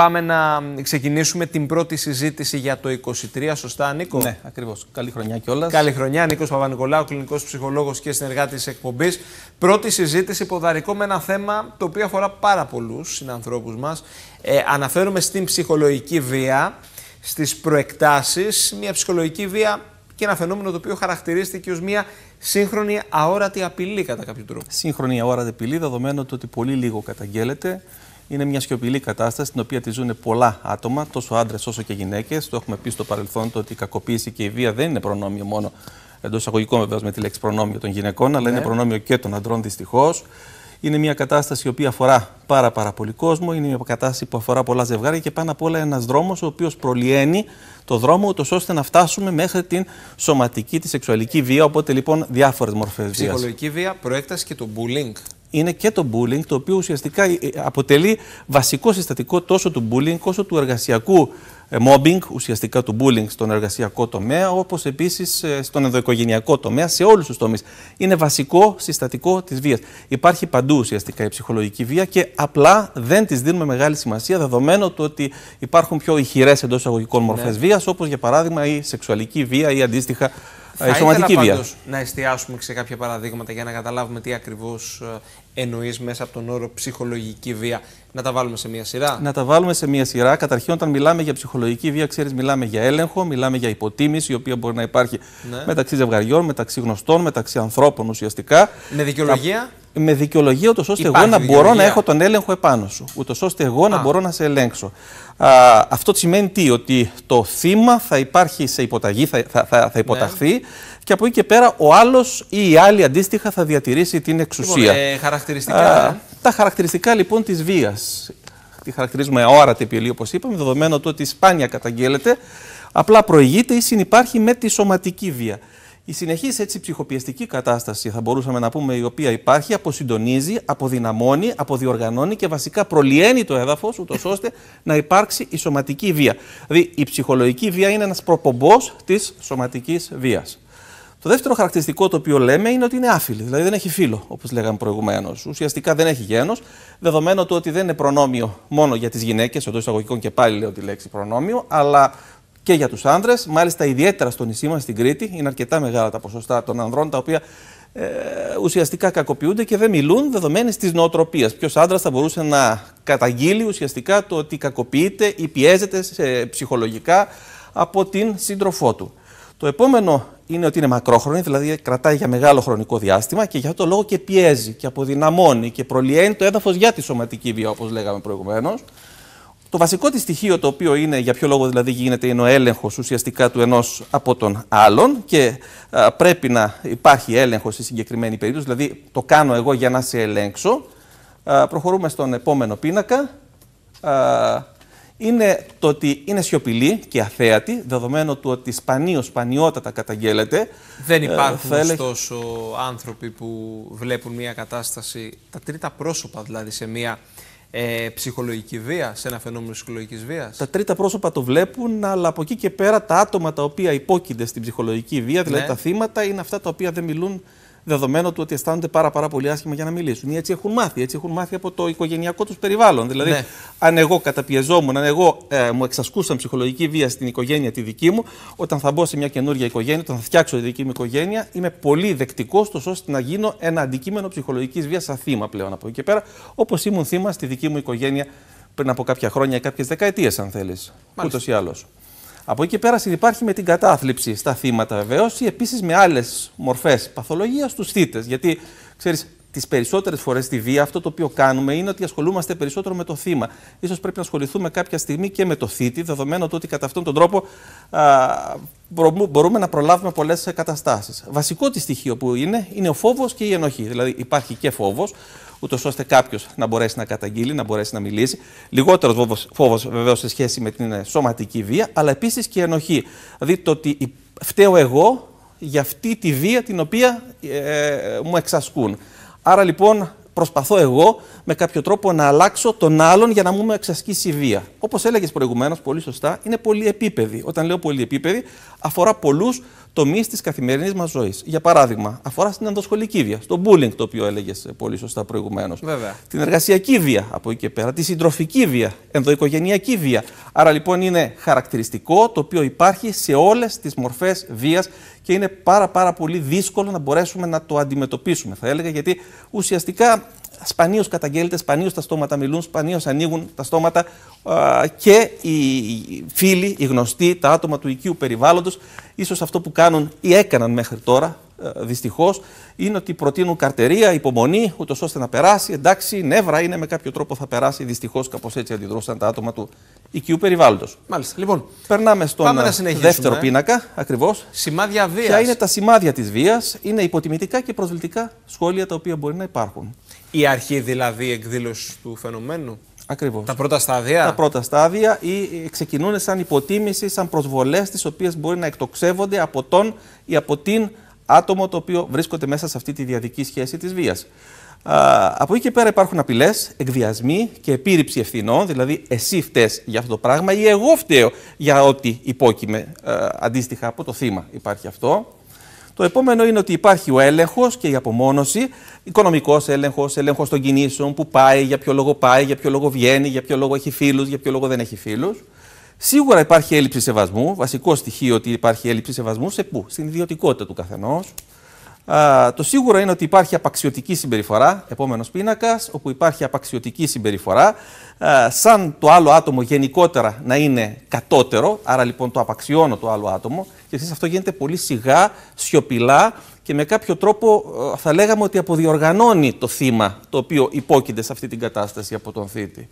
πάμε να ξεκινήσουμε την πρώτη συζήτηση για το 23. Σωστά, Νίκο. Ναι, ακριβώς. Καλή χρονιά κιόλας. Καλή χρονιά, Νίκος Παπα-Νικολάου, κλινικός ψυχολόγος και συνεργάτης εκπομπής. Πρώτη συζήτηση ποδαρικό με ένα θέμα το οποίο αφορά πάρα πολλούς συνανθρώπους μας. Ε, αναφέρομαι στην ψυχολογική βία, στις προεκτάσεις. Μια ψυχολογική βία και ένα φαινόμενο το οποίο χαρακτηρίστηκε ως μια σύγχρονη αόρατη απειλή κατά κάποιο τρόπο. Σύγχρονη αόρατη απειλή, δεδομένου ότι πολύ λίγο καταγγέλλεται. Είναι μια σιωπηλή κατάσταση την οποία τη ζουν πολλά άτομα, τόσο άντρες όσο και γυναίκες. Το έχουμε πει στο παρελθόν το ότι η κακοποίηση και η βία δεν είναι προνόμιο μόνο εντός εισαγωγικών βεβαίως με τη λέξη προνόμιο των γυναικών, αλλά είναι ναι. προνόμιο και των αντρών δυστυχώς. Είναι μια κατάσταση η οποία αφορά πάρα, πάρα πολύ κόσμο. Είναι μια κατάσταση που αφορά πολλά ζευγάρια και πάνω απ' όλα ένας δρόμος ο οποίος προλυαίνει το δρόμο, ούτως ώστε να φτάσουμε μέχρι την σωματική, τη σεξουαλική βία. Οπότε λοιπόν διάφορες μορφές βίας. Ψυχολογική βία, προέκταση και το bullying είναι και το bullying, το οποίο ουσιαστικά ε, αποτελεί βασικό συστατικό τόσο του bullying όσο του εργασιακού ε, mobbing, ουσιαστικά του bullying στον εργασιακό τομέα, όπως επίσης ε, στον ενδοοικογενειακό τομέα, σε όλους τους τομείς. Είναι βασικό συστατικό της βίας. Υπάρχει παντού ουσιαστικά η ψυχολογική βία και απλά δεν της δίνουμε μεγάλη σημασία, δεδομένου του ότι υπάρχουν πιο ηχηρές εντός αγωγικών μορφές ναι. βίας, όπως για παράδειγμα η σεξουαλική βία ή αντίστοιχα θα σωματική ήθελα, να εστιάσουμε σε κάποια παραδείγματα για να καταλάβουμε τι ακριβώς ε, εννοείς μέσα από τον όρο ψυχολογική βία. Να τα βάλουμε σε μία σειρά. Να τα βάλουμε σε μία σειρά. Καταρχήν, όταν μιλάμε για ψυχολογική βία, ξέρεις, μιλάμε για έλεγχο, μιλάμε για υποτίμηση, η οποία μπορεί να υπάρχει ναι. μεταξύ ζευγαριών, μεταξύ γνωστών, μεταξύ ανθρώπων ουσιαστικά. Με δικαιολογία με δικαιολογία, ούτως ώστε εγώ να μπορώ να έχω τον έλεγχο επάνω σου. Ούτως ώστε εγώ να μπορώ να σε ελέγξω. Α, αυτό σημαίνει τι, ότι το θύμα θα υπάρχει σε υποταγή, θα, θα, θα υποταχθεί ναι. και από εκεί και πέρα ο άλλος ή η άλλη αντίστοιχα θα διατηρήσει την λοιπόν, εξουσία. Λοιπόν, ε, χαρακτηριστικά. Ε. τα χαρακτηριστικά λοιπόν της βίας. Τη χαρακτηρίζουμε αόρατη επιλή όπως είπαμε, δεδομένου ότι σπάνια καταγγέλλεται. Απλά προηγείται ή συνυπάρχει με τη σωματική βία. Η συνεχής έτσι ψυχοπιεστική κατάσταση, θα μπορούσαμε να πούμε, η οποία υπάρχει, αποσυντονίζει, αποδυναμώνει, αποδιοργανώνει και βασικά προλυαίνει το έδαφος, ούτως ώστε να υπάρξει η σωματική βία. Δηλαδή, η ψυχολογική βία είναι ένας προπομπός της σωματικής βίας. Το δεύτερο χαρακτηριστικό το οποίο λέμε είναι ότι είναι άφιλη, δηλαδή δεν έχει φίλο, όπως λέγαμε προηγουμένως. Ουσιαστικά δεν έχει γένος, δεδομένου το ότι δεν είναι προνόμιο μόνο για τις γυναίκες, εντό εισαγωγικών και πάλι λέω τη λέξη προνόμιο, αλλά και για τους άντρε. Μάλιστα, ιδιαίτερα στο νησί μας, στην Κρήτη, είναι αρκετά μεγάλα τα ποσοστά των ανδρών τα οποία ε, ουσιαστικά κακοποιούνται και δεν μιλούν δεδομένες της νοοτροπίας. Ποιος άντρα θα μπορούσε να καταγγείλει ουσιαστικά το ότι κακοποιείται ή πιέζεται ψυχολογικά από την σύντροφό του. Το επόμενο είναι ότι είναι μακρόχρονη, δηλαδή κρατάει για μεγάλο χρονικό διάστημα και για αυτό το λόγο και πιέζει και αποδυναμώνει και προλιαίνει το έδαφος για τη σωματική βία, όπως λέγαμε προηγουμένως. Το βασικό της στοιχείο το οποίο είναι για ποιο λόγο δηλαδή γίνεται είναι ο έλεγχος ουσιαστικά του ενός από τον άλλον και πρέπει να υπάρχει έλεγχος στη συγκεκριμένη περίπτωση, δηλαδή το κάνω εγώ για να σε ελέγξω. προχωρούμε στον επόμενο πίνακα. Α, είναι το ότι είναι σιωπηλή και αθέατη, δεδομένου του ότι σπανίως, σπανιότατα καταγγέλλεται. Δεν ε, υπάρχουν ε, ωστόσο άνθρωποι που βλέπουν μια κατάσταση, τα τρίτα πρόσωπα δηλαδή σε μια ε, ψυχολογική βία, σε ένα φαινόμενο ψυχολογικής βίας. Τα τρίτα πρόσωπα το βλέπουν, αλλά από εκεί και πέρα τα άτομα τα οποία υπόκεινται στην ψυχολογική βία, δηλαδή ναι. τα θύματα, είναι αυτά τα οποία δεν μιλούν δεδομένου του ότι αισθάνονται πάρα, πάρα πολύ άσχημα για να μιλήσουν. Ή έτσι έχουν μάθει, έτσι έχουν μάθει από το οικογενειακό τους περιβάλλον. Δηλαδή, ναι. αν εγώ καταπιεζόμουν, αν εγώ ε, μου εξασκούσαν ψυχολογική βία στην οικογένεια τη δική μου, όταν θα μπω σε μια καινούργια οικογένεια, όταν θα φτιάξω τη δική μου οικογένεια, είμαι πολύ δεκτικός, τόσο ώστε να γίνω ένα αντικείμενο ψυχολογικής βίας σαν θύμα πλέον από εκεί και πέρα, όπως ήμουν θύμα στη δική μου οικογένεια πριν από κάποια χρόνια ή κάποιες δεκαετίες, αν θέλεις. Ούτως ή άλλως. Από εκεί και πέρα συνεπάρχει με την κατάθλιψη στα θύματα βεβαίως ή επίσης με άλλες μορφές παθολογίας στους θήτε. Γιατί ξέρεις, τις περισσότερες φορές στη βία αυτό το οποίο κάνουμε είναι ότι ασχολούμαστε περισσότερο με το θύμα. σω πρέπει να ασχοληθούμε κάποια στιγμή και με το θήτη, δεδομένου ότι κατά αυτόν τον τρόπο α, μπορούμε να προλάβουμε πολλές καταστάσεις. Βασικό τη στοιχείο που είναι είναι ο φόβος και η ενοχή. Δηλαδή υπάρχει και φόβος, ούτως ώστε κάποιος να μπορέσει να καταγγείλει, να μπορέσει να μιλήσει. Λιγότερος φόβος βεβαίως σε σχέση με την ε, σωματική βία, αλλά επίσης και ενοχή. Δηλαδή το ότι φταίω εγώ για αυτή τη βία την οποία ε, ε, μου εξασκούν. Άρα λοιπόν προσπαθώ εγώ με κάποιο τρόπο να αλλάξω τον άλλον για να μου εξασκήσει η βία. Όπως έλεγες προηγουμένως, πολύ σωστά, είναι πολυεπίπεδη. Όταν λέω πολυεπίπεδη, αφορά πολλούς τομεί της καθημερινής μας ζωής. Για παράδειγμα, αφορά στην ενδοσχολική βία, στο bullying το οποίο έλεγες ε, πολύ σωστά προηγουμένως. Την εργασιακή βία από εκεί και πέρα, τη συντροφική βία, ενδοοικογενειακή βία. Άρα λοιπόν είναι χαρακτηριστικό το οποίο υπάρχει σε όλες τις μορφές βίας και είναι πάρα, πάρα πολύ δύσκολο να μπορέσουμε να το αντιμετωπίσουμε, θα έλεγα, γιατί ουσιαστικά σπανίως καταγγέλλεται, σπανίως τα στόματα μιλούν, σπανίως ανοίγουν τα στόματα και οι φίλοι, οι γνωστοί, τα άτομα του οικείου περιβάλλοντος, ίσως αυτό που κάνουν ή έκαναν μέχρι τώρα, ε, δυστυχώς, είναι ότι προτείνουν καρτερία, υπομονή, ούτως ώστε να περάσει. Εντάξει, νεύρα είναι, με κάποιο τρόπο θα περάσει. Δυστυχώς, κάπως έτσι αντιδρούσαν τα άτομα του οικείου περιβάλλοντος. Μάλιστα. Λοιπόν, Περνάμε στον ε, δεύτερο πίνακα, ακριβώς. Σημάδια βίας. Ποια είναι τα σημάδια της βίας, είναι υποτιμητικά και προσβλητικά σχόλια τα οποία μπορεί να υπάρχουν. Η αρχή δηλαδή εκδήλωση του φαινομένου. Ακριβώς. Τα πρώτα στάδια. Τα πρώτα στάδια ή ε, ξεκινούν σαν υποτίμηση, σαν προσβολές, τις οποίες μπορεί να εκτοξεύονται από τον ή από την άτομο το οποίο βρίσκονται μέσα σε αυτή τη διαδική σχέση της βίας. Από εκεί και πέρα υπάρχουν απειλές, εκβιασμοί και επίρρηψη ευθυνών, δηλαδή εσύ φταίς για αυτό το πράγμα ή εγώ φταίω για ό,τι υπόκειμε. Αντίστοιχα από το θύμα υπάρχει αυτό. Το επόμενο είναι ότι υπάρχει ο έλεγχος και η απομόνωση. Οικονομικός έλεγχος, έλεγχος των κινήσεων, που πάει, για ποιο λόγο πάει, για ποιο λόγο βγαίνει, για ποιο λόγο έχει φίλους, για ποιο λόγο δεν έχει φίλους. Σίγουρα υπάρχει έλλειψη σεβασμού. Βασικό στοιχείο ότι υπάρχει έλλειψη σεβασμού σε πού, στην ιδιωτικότητα του καθενός. Το σίγουρο είναι ότι υπάρχει απαξιωτική συμπεριφορά, επόμενος πίνακας, όπου υπάρχει απαξιωτική συμπεριφορά, σαν το άλλο άτομο γενικότερα να είναι κατώτερο, άρα λοιπόν το απαξιώνω το άλλο άτομο, και εσείς αυτό γίνεται πολύ σιγά, σιωπηλά και με κάποιο τρόπο ε, θα λέγαμε ότι αποδιοργανώνει το θύμα το οποίο υπόκειται σε αυτή την κατάσταση από τον θήτη.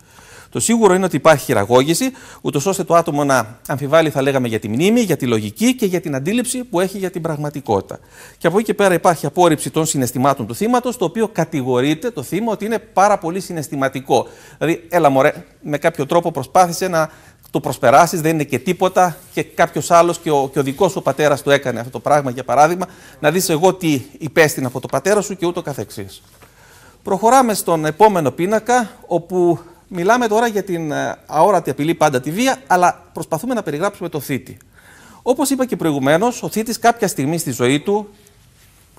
Το σίγουρο είναι ότι υπάρχει χειραγώγηση, ούτως ώστε το άτομο να αμφιβάλλει, θα λέγαμε, για τη μνήμη, για τη λογική και για την αντίληψη που έχει για την πραγματικότητα. Και από εκεί και πέρα υπάρχει απόρριψη των συναισθημάτων του θύματος, το οποίο κατηγορείται το θύμα ότι είναι πάρα πολύ συναισθηματικό. Δηλαδή, έλα μωρέ, με κάποιο τρόπο προσπάθησε να το προσπεράσεις, δεν είναι και τίποτα και κάποιος άλλος και ο, ο δικός σου πατέρας το έκανε αυτό το πράγμα, για παράδειγμα, να δεις εγώ τι υπέστην από το πατέρα σου και ούτω καθεξής. Προχωράμε στον επόμενο πίνακα, όπου Μιλάμε τώρα για την ε, αόρατη απειλή πάντα τη βία, αλλά προσπαθούμε να περιγράψουμε το θήτη. Όπως είπα και προηγουμένως, ο θήτης κάποια στιγμή στη ζωή του,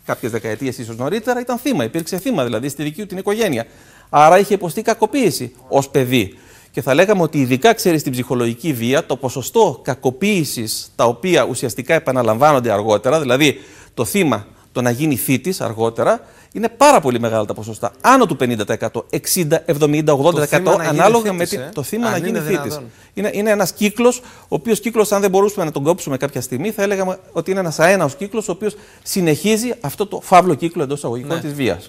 κάποιες δεκαετίες ίσως νωρίτερα, ήταν θύμα. Υπήρξε θύμα δηλαδή στη δική του την οικογένεια. Άρα είχε υποστεί κακοποίηση ως παιδί. Και θα λέγαμε ότι ειδικά ξέρεις στην ψυχολογική βία το ποσοστό κακοποίησης τα οποία ουσιαστικά επαναλαμβάνονται αργότερα, δηλαδή το θύμα το να γίνει θήτη αργότερα είναι πάρα πολύ μεγάλα τα ποσοστά. Άνω του 50%, 60, 70, 80% ανάλογα με ε? το θύμα να γίνει θήτη. Ε. Είναι, είναι ένας κύκλος, ο οποίος κύκλος, αν δεν μπορούσαμε να τον κόψουμε κάποια στιγμή, θα έλεγαμε ότι είναι ένας αέναος κύκλος, ο οποίος συνεχίζει αυτό το φαύλο κύκλο εντός αγωγικών ναι. της βίας.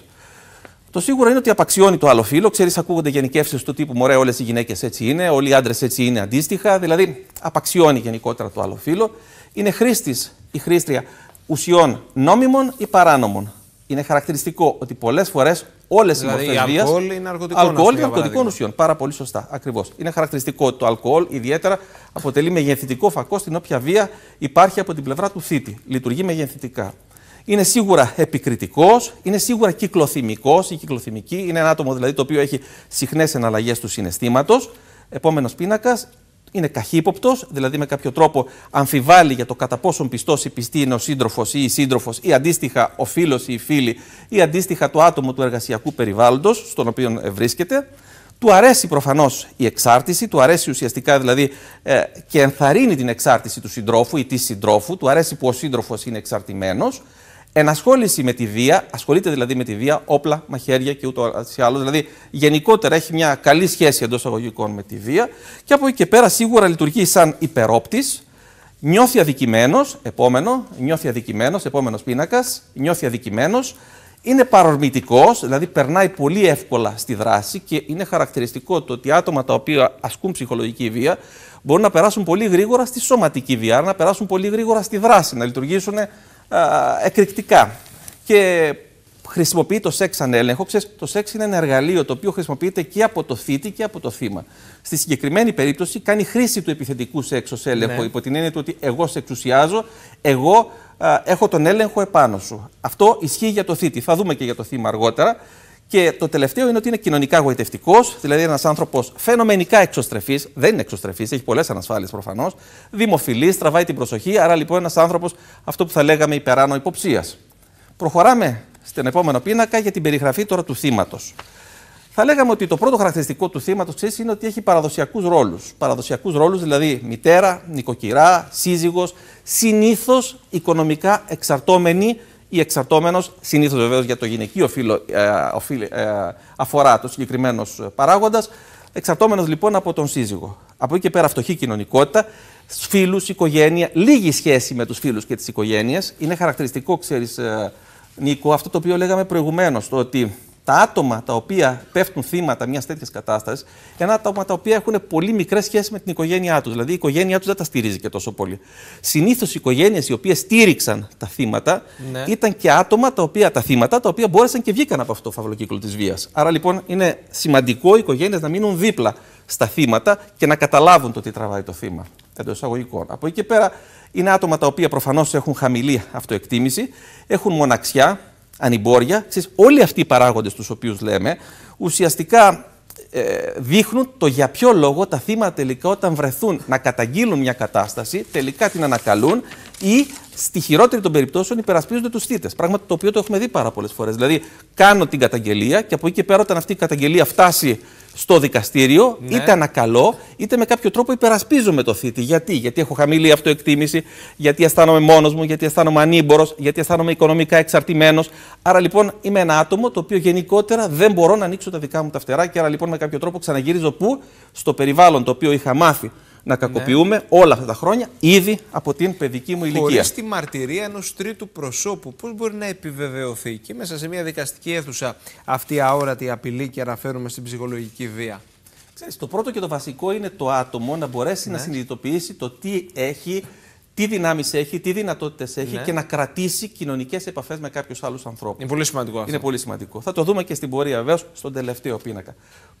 Το σίγουρο είναι ότι απαξιώνει το άλλο φύλλο. Ξέρεις, ακούγονται γενικεύσεις του τύπου Μωρέ, όλες οι γυναίκες έτσι είναι, όλοι οι άντρες έτσι είναι αντίστοιχα. Δηλαδή, απαξιώνει γενικότερα το άλλο φύλλο. Είναι χρήστης η χρήστρια ουσιών νόμιμων ή παράνομων. Είναι χαρακτηριστικό ότι πολλές φορές όλες δηλαδή, οι μορφέ βίας. Αλκοόλ ή ναρκωτικών, αλκοόλ ναρκωτικών ουσιών. Πάρα πολύ σωστά. Ακριβώς. Είναι χαρακτηριστικό ότι το αλκοόλ ιδιαίτερα αποτελεί μεγενθητικό φακό στην όποια βία υπάρχει από την πλευρά του θήτη. Λειτουργεί μεγενθητικά. Είναι σίγουρα επικριτικός, είναι σίγουρα κυκλοθυμικός ή κυκλοθυμική. Είναι ένα άτομο δηλαδή το οποίο έχει συχνές εναλλαγές του συναισθήματος. Επόμενος πίνακας είναι καχύποπτος, δηλαδή με κάποιο τρόπο αμφιβάλλει για το κατά πόσον πιστός ή πιστή είναι ο σύντροφος ή η σύντροφος ή αντίστοιχα ο φίλος ή η φίλη ή αντίστοιχα το άτομο του εργασιακού περιβάλλοντος στον οποίο βρίσκεται. Του αρέσει προφανώς η εξάρτηση, του αρέσει ουσιαστικά δηλαδή ε, και ενθαρρύνει την εξάρτηση του συντρόφου ή της συντρόφου, του αρέσει που ο σύντροφος είναι εξαρτημένος ενασχόληση με τη βία, ασχολείται δηλαδή με τη βία, όπλα, μαχαίρια και ούτω ή άλλω. Δηλαδή, γενικότερα έχει μια καλή σχέση εντός αγωγικών με τη βία και από εκεί και πέρα σίγουρα λειτουργεί σαν υπερόπτης. Νιώθει αδικημένος, επόμενο, νιώθει αδικημένος, επόμενος πίνακας, νιώθει αδικημένος. Είναι παρορμητικός, δηλαδή περνάει πολύ εύκολα στη δράση και είναι χαρακτηριστικό το ότι άτομα τα οποία ασκούν ψυχολογική βία μπορούν να περάσουν πολύ γρήγορα στη σωματική βία, να περάσουν πολύ γρήγορα στη δράση, να λειτουργήσουν εκρηκτικά. Και χρησιμοποιεί το σεξ ανέλεγχο. Ξέρεις, το σεξ είναι ένα εργαλείο το οποίο χρησιμοποιείται και από το θήτη και από το θύμα. Στη συγκεκριμένη περίπτωση κάνει χρήση του επιθετικού σεξ ως έλεγχο ναι. υπό την έννοια του ότι εγώ σε εξουσιάζω, εγώ έχω τον έλεγχο επάνω σου. Αυτό ισχύει για το θήτη. Θα δούμε και για το θύμα αργότερα. Και το τελευταίο είναι ότι είναι κοινωνικά γοητευτικός, δηλαδή ένας άνθρωπος φαινομενικά εξωστρεφής, δεν είναι εξωστρεφής, έχει πολλές ανασφάλειες προφανώς, δημοφιλής, τραβάει την προσοχή, άρα λοιπόν ένας άνθρωπος αυτό που θα λέγαμε υπεράνω υποψίας. Προχωράμε στον επόμενο πίνακα για την περιγραφή τώρα του θύματος. Θα λέγαμε ότι το πρώτο χαρακτηριστικό του θύματος είναι ότι έχει παραδοσιακούς ρόλους. Παραδοσιακούς ρόλους, δηλαδή μητέρα, νοικοκυρά, σύζυγος, συνήθως οικονομικά εξαρτώμενη ή εξαρτώμενος, συνήθως βεβαίως για το γυναικείο φύλλο ε, ε, αφορά το συγκεκριμένος παράγοντας, εξαρτώμενος λοιπόν από τον σύζυγο. Από εκεί και πέρα, φτωχή κοινωνικότητα, φίλους, οικογένεια, λίγη σχέση με τους φίλους και τις οικογένειες. Είναι χαρακτηριστικό, ξέρεις, ε, Νίκο, αυτό το οποίο λέγαμε προηγουμένως, ότι τα άτομα τα οποία πέφτουν θύματα μιας τέτοιας κατάστασης είναι άτομα τα οποία έχουν πολύ μικρές σχέσεις με την οικογένειά τους. Δηλαδή η οικογένειά τους δεν τα στηρίζει και τόσο πολύ. Συνήθως οι οικογένειες οι οποίες στήριξαν τα θύματα ναι. ήταν και άτομα τα οποία, τα θύματα τα οποία μπόρεσαν και βγήκαν από αυτό το κύκλο της βίας. Άρα λοιπόν είναι σημαντικό οι οικογένειες να μείνουν δίπλα στα θύματα και να καταλάβουν το τι τραβάει το θύμα. Εντός εισαγωγικών. Από εκεί και πέρα είναι άτομα τα οποία προφανώς έχουν χαμηλή αυτοεκτίμηση, έχουν μοναξιά, ανυμπόρια. όλοι αυτοί οι παράγοντες τους οποίους λέμε, ουσιαστικά ε, δείχνουν το για ποιο λόγο τα θύματα τελικά όταν βρεθούν να καταγγείλουν μια κατάσταση, τελικά την ανακαλούν ή στη χειρότερη των περιπτώσεων υπερασπίζονται τους θήτες. Πράγμα το οποίο το έχουμε δει πάρα πολλές φορές. Δηλαδή, κάνω την καταγγελία και από εκεί και πέρα, όταν αυτή η καταγγελία φτάσει στο δικαστήριο, ναι. είτε ανακαλώ, είτε με κάποιο τρόπο υπερασπίζομαι το θήτη. Γιατί, γιατί έχω χαμηλή αυτοεκτίμηση, γιατί αισθάνομαι μόνος μου, γιατί αισθάνομαι ανήμπορος, γιατί αισθάνομαι οικονομικά εξαρτημένος. Άρα λοιπόν είμαι ένα άτομο το οποίο γενικότερα δεν μπορώ να ανοίξω τα δικά μου τα φτερά και άρα λοιπόν με κάποιο τρόπο ξαναγυρίζω πού, στο περιβάλλον το οποίο είχα μάθει να κακοποιούμε όλα αυτά τα χρόνια ήδη από την παιδική μου ηλικία. Χωρίς τη μαρτυρία ενός τρίτου προσώπου, πώς μπορεί να επιβεβαιωθεί και μέσα σε μια δικαστική αίθουσα αυτή η αόρατη απειλή και αναφέρουμε στην ψυχολογική βία. Ξέρεις, το πρώτο και το βασικό είναι το άτομο να μπορέσει να ναι. συνειδητοποιήσει το τι έχει τι δυνάμεις έχει, τι δυνατότητες έχει ναι. και να κρατήσει κοινωνικές επαφές με κάποιους άλλους ανθρώπους. Είναι πολύ σημαντικό αυτό. Είναι πολύ σημαντικό. Θα το δούμε και στην πορεία βεβαίως στον τελευταίο πίνακα.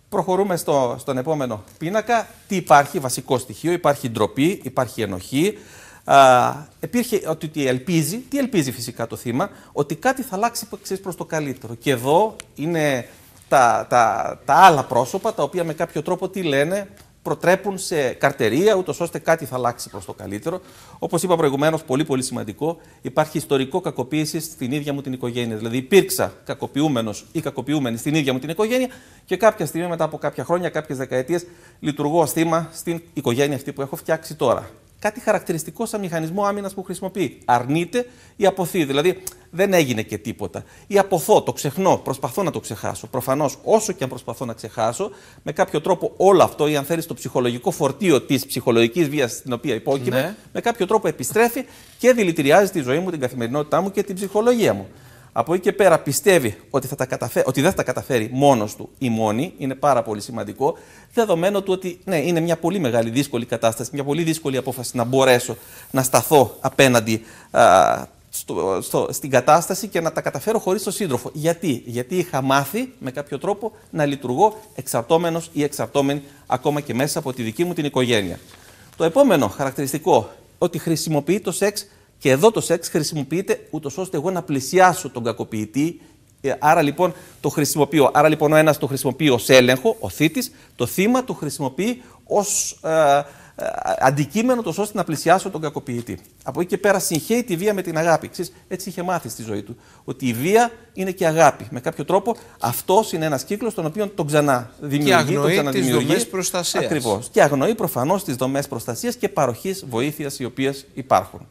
Προχωρούμε στο, στον επόμενο πίνακα. Τι υπάρχει, βασικό στοιχείο, υπάρχει ντροπή, υπάρχει ενοχή. Α, υπήρχε ότι ελπίζει, τι ελπίζει φυσικά το θύμα, ότι κάτι θα αλλάξει προς το καλύτερο. Και εδώ είναι τα, τα, τα άλλα πρόσωπα τα οποία με κάποιο τρόπο τι λένε, προτρέπουν σε καρτερία, ούτως ώστε κάτι θα αλλάξει προς το καλύτερο. Όπως είπα προηγουμένως, πολύ πολύ σημαντικό, υπάρχει ιστορικό κακοποίηση στην ίδια μου την οικογένεια. Δηλαδή, υπήρξα κακοποιούμενος ή κακοποιούμενη στην ίδια μου την οικογένεια και κάποια στιγμή, μετά από κάποια χρόνια, κάποιες δεκαετίες, λειτουργώ ω θύμα στην οικογένεια αυτή που έχω φτιάξει τώρα. Κάτι χαρακτηριστικό σαν μηχανισμό άμυνας που χρησιμοποιεί. Αρνείται ή αποθεί. Δηλαδή, δεν έγινε και τίποτα. Ή αποθώ, το ξεχνώ, προσπαθώ να το ξεχάσω. Προφανώς, όσο και αν προσπαθώ να ξεχάσω, με κάποιο τρόπο όλο αυτό, ή αν θέλεις το ψυχολογικό φορτίο της ψυχολογικής βίας στην οποία υπόκειμε, ναι. με κάποιο τρόπο επιστρέφει και δηλητηριάζει τη ζωή μου, την καθημερινότητά μου και την ψυχολογία μου. Από εκεί και πέρα πιστεύει ότι, θα τα ότι δεν θα τα καταφέρει μόνος του ή μόνη, είναι πάρα πολύ σημαντικό, δεδομένου του ότι ναι, είναι μια πολύ μεγάλη δύσκολη κατάσταση, μια πολύ δύσκολη απόφαση να μπορέσω να σταθώ απέναντι α, στο, στην κατάσταση και να τα καταφέρω χωρίς τον σύντροφο. Γιατί? Γιατί είχα μάθει με κάποιο τρόπο να λειτουργώ εξαρτώμενος ή εξαρτώμενη ακόμα και μέσα από τη δική μου την οικογένεια. Το επόμενο χαρακτηριστικό, ότι χρησιμοποιεί το σεξ και εδώ το σεξ χρησιμοποιείται ούτως ώστε εγώ να πλησιάσω τον κακοποιητή. Ε, άρα λοιπόν το χρησιμοποιώ. Άρα λοιπόν ο ένας το χρησιμοποιεί ως έλεγχο, ο θήτης, το θύμα το χρησιμοποιεί ως ε, αντικείμενο τόσο ώστε να πλησιάσω τον κακοποιητή. Από εκεί και πέρα συγχαίει τη βία με την αγάπη. Ξείς, έτσι είχε μάθει στη ζωή του. Ότι η βία είναι και αγάπη. Με κάποιο τρόπο αυτός είναι ένας κύκλος τον οποίο τον ξανά δημιουργεί. Και αγνοεί τις δομές προστασίας. Ακριβώς. Και αγνοεί προφανώς τις δομές προστασίας και παροχής βοήθειας οι οποίες υπάρχουν.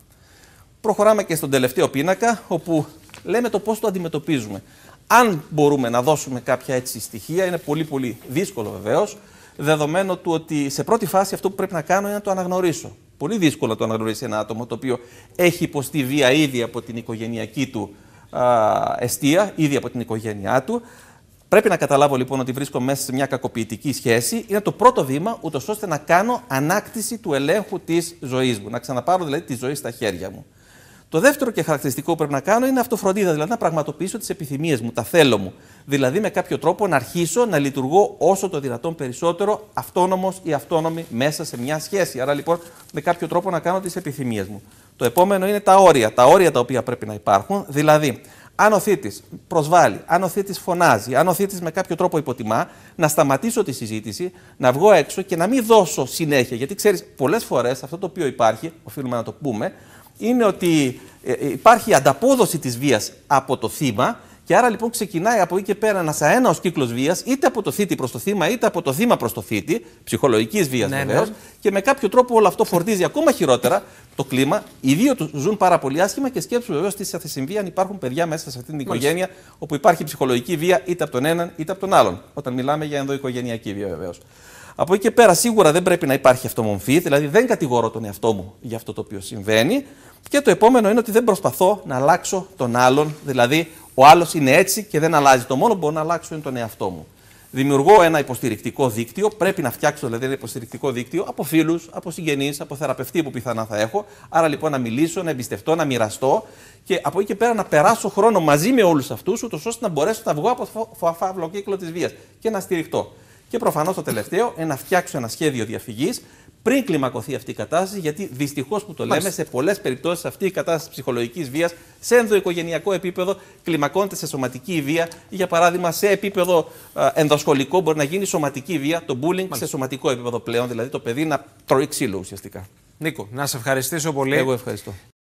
Προχωράμε και στον τελευταίο πίνακα, όπου λέμε το πώς το αντιμετωπίζουμε. Αν μπορούμε να δώσουμε κάποια έτσι στοιχεία, είναι πολύ πολύ δύσκολο βεβαίως δεδομένου του ότι σε πρώτη φάση αυτό που πρέπει να κάνω είναι να το αναγνωρίσω. Πολύ δύσκολο το αναγνωρίσει ένα άτομο το οποίο έχει υποστεί βία ήδη από την οικογενειακή του α, αιστεία, ήδη από την οικογένειά του. Πρέπει να καταλάβω λοιπόν ότι βρίσκω μέσα σε μια κακοποιητική σχέση. Είναι το πρώτο βήμα, ούτως ώστε να κάνω ανάκτηση του ελέγχου της ζωής μου. Να ξαναπάρω δηλαδή τη ζωή στα χέρια μου. Το δεύτερο και χαρακτηριστικό που πρέπει να κάνω είναι αυτοφροντίδα, δηλαδή να πραγματοποιήσω τις επιθυμίες μου, τα θέλω μου. Δηλαδή με κάποιο τρόπο να αρχίσω να λειτουργώ όσο το δυνατόν περισσότερο αυτόνομος ή αυτόνομη μέσα σε μια σχέση. Άρα λοιπόν με κάποιο τρόπο να κάνω τις επιθυμίες μου. Το επόμενο είναι τα όρια, τα όρια τα οποία πρέπει να υπάρχουν. Δηλαδή, αν ο θήτης προσβάλλει, αν ο θήτης φωνάζει, αν ο θήτης με κάποιο τρόπο υποτιμά, να σταματήσω τη συζήτηση, να βγω έξω και να μην δώσω συνέχεια. Γιατί ξέρεις, πολλές φορές αυτό το οποίο υπάρχει, οφείλουμε να το πούμε, είναι ότι ε, υπάρχει ανταπόδοση της βίας από το θύμα και άρα λοιπόν ξεκινάει από εκεί και πέρα ένα αέναο κύκλος βίας, είτε από το θήτη προς το θύμα, είτε από το θύμα προς το θήτη, ψυχολογικής βίας ναι, ναι. βεβαίως. Και με κάποιο τρόπο όλο αυτό φορτίζει ακόμα χειρότερα το κλίμα. Οι δύο του ζουν πάρα πολύ άσχημα και σκέψουν βεβαίως τι θα συμβεί αν υπάρχουν παιδιά μέσα σε αυτή την οικογένεια όπου υπάρχει ψυχολογική βία είτε από τον έναν είτε από τον άλλον. Όταν μιλάμε για ενδοοικογενειακή βία βεβαίως. Από εκεί και πέρα, σίγουρα δεν πρέπει να υπάρχει αυτομορφή, δηλαδή δεν κατηγορώ τον εαυτό μου για αυτό το οποίο συμβαίνει. Και το επόμενο είναι ότι δεν προσπαθώ να αλλάξω τον άλλον, δηλαδή ο άλλος είναι έτσι και δεν αλλάζει. Το μόνο που μπορώ να αλλάξω είναι τον εαυτό μου. Δημιουργώ ένα υποστηρικτικό δίκτυο, πρέπει να φτιάξω δηλαδή ένα υποστηρικτικό δίκτυο από φίλους, από συγγενείς, από θεραπευτή που πιθανά θα έχω. Άρα λοιπόν να μιλήσω, να εμπιστευτώ, να μοιραστώ και από εκεί και πέρα να περάσω χρόνο μαζί με όλους αυτούς, ώστε να μπορέσω να βγω από το φαύλο κύκλο της βίας και να στηριχτώ. Και προφανώς το τελευταίο, να φτιάξω ένα σχέδιο διαφυγής πριν κλιμακωθεί αυτή η κατάσταση, γιατί δυστυχώς που το λέμε, σε πολλές περιπτώσεις αυτή η κατάσταση ψυχολογικής βίας σε ενδοοικογενειακό επίπεδο κλιμακώνεται σε σωματική βία. Για παράδειγμα, σε επίπεδο ενδοσχολικό μπορεί να γίνει σωματική βία, το bullying σε σωματικό επίπεδο πλέον, δηλαδή το παιδί να τρώει ξύλο ουσιαστικά. Νίκο, να σε ευχαριστήσω πολύ. Εγώ ευχαριστώ.